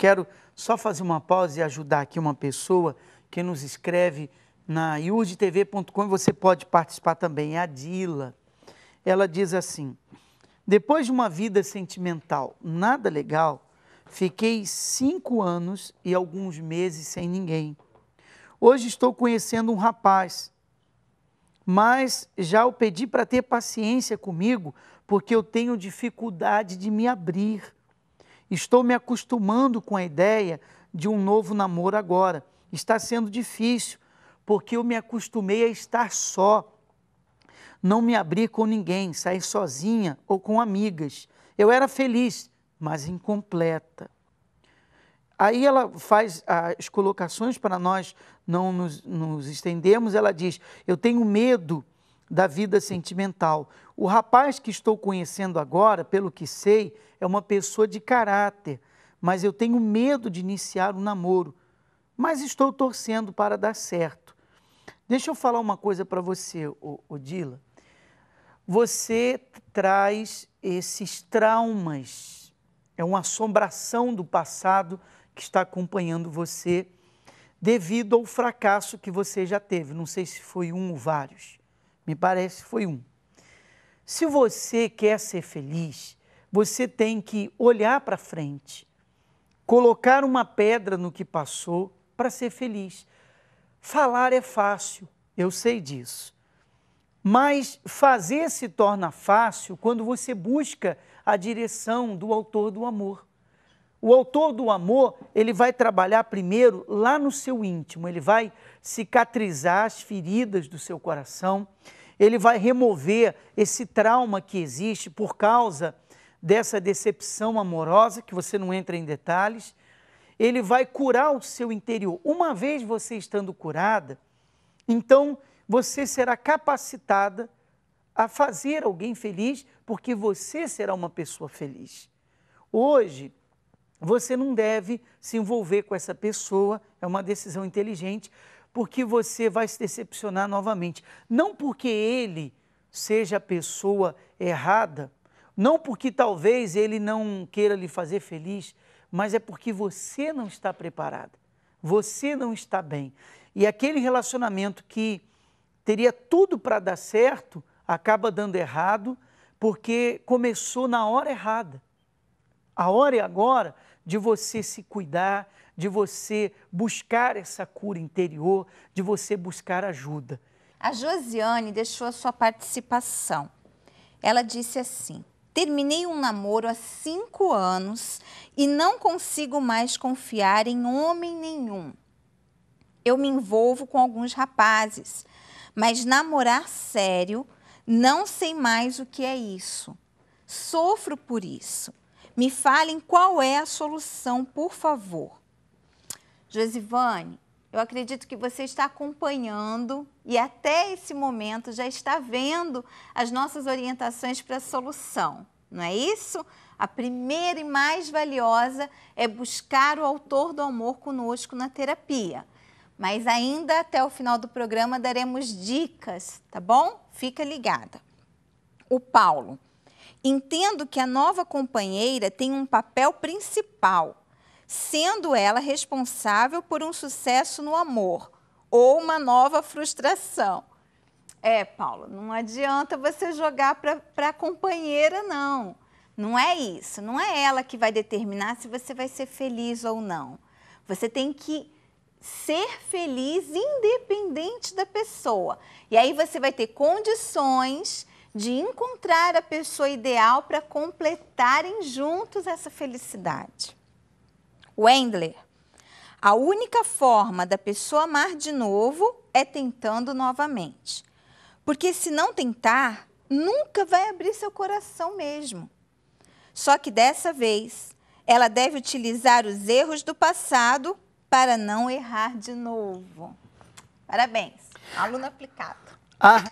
quero só fazer uma pausa e ajudar aqui uma pessoa que nos escreve na iurdtv.com você pode participar também, é a Dila. Ela diz assim: Depois de uma vida sentimental nada legal, fiquei cinco anos e alguns meses sem ninguém. Hoje estou conhecendo um rapaz, mas já o pedi para ter paciência comigo, porque eu tenho dificuldade de me abrir. Estou me acostumando com a ideia de um novo namoro agora. Está sendo difícil, porque eu me acostumei a estar só. Não me abrir com ninguém, sair sozinha ou com amigas. Eu era feliz, mas incompleta. Aí ela faz as colocações para nós não nos, nos estendermos. Ela diz: Eu tenho medo da vida sentimental. O rapaz que estou conhecendo agora, pelo que sei, é uma pessoa de caráter, mas eu tenho medo de iniciar um namoro. Mas estou torcendo para dar certo. Deixa eu falar uma coisa para você, Odila. Você traz esses traumas, é uma assombração do passado que está acompanhando você devido ao fracasso que você já teve. Não sei se foi um ou vários. Me parece foi um. Se você quer ser feliz, você tem que olhar para frente, colocar uma pedra no que passou para ser feliz. Falar é fácil, eu sei disso. Mas fazer se torna fácil quando você busca a direção do autor do amor. O autor do amor, ele vai trabalhar primeiro lá no seu íntimo, ele vai cicatrizar as feridas do seu coração, ele vai remover esse trauma que existe por causa dessa decepção amorosa, que você não entra em detalhes. Ele vai curar o seu interior. Uma vez você estando curada, então você será capacitada a fazer alguém feliz, porque você será uma pessoa feliz. Hoje, você não deve se envolver com essa pessoa, é uma decisão inteligente, porque você vai se decepcionar novamente. Não porque ele seja a pessoa errada, não porque talvez ele não queira lhe fazer feliz, mas é porque você não está preparada, você não está bem. E aquele relacionamento que teria tudo para dar certo acaba dando errado porque começou na hora errada. A hora e agora de você se cuidar, de você buscar essa cura interior, de você buscar ajuda. A Josiane deixou a sua participação. Ela disse assim: Terminei um namoro há cinco anos e não consigo mais confiar em homem nenhum. Eu me envolvo com alguns rapazes, mas namorar sério, não sei mais o que é isso. Sofro por isso. Me falem qual é a solução, por favor. Josivane, eu acredito que você está acompanhando e até esse momento já está vendo as nossas orientações para a solução, não é isso? A primeira e mais valiosa é buscar o autor do amor conosco na terapia. Mas ainda até o final do programa daremos dicas, tá bom? Fica ligada. O Paulo. Entendo que a nova companheira tem um papel principal, sendo ela responsável por um sucesso no amor ou uma nova frustração. É, Paulo, não adianta você jogar para a companheira, não. Não é isso. Não é ela que vai determinar se você vai ser feliz ou não. Você tem que ser feliz independente da pessoa. E aí você vai ter condições de encontrar a pessoa ideal para completarem juntos essa felicidade. Wendler, a única forma da pessoa amar de novo é tentando novamente. Porque se não tentar, nunca vai abrir seu coração mesmo. Só que dessa vez, ela deve utilizar os erros do passado para não errar de novo. Parabéns, aluno aplicado. Ah,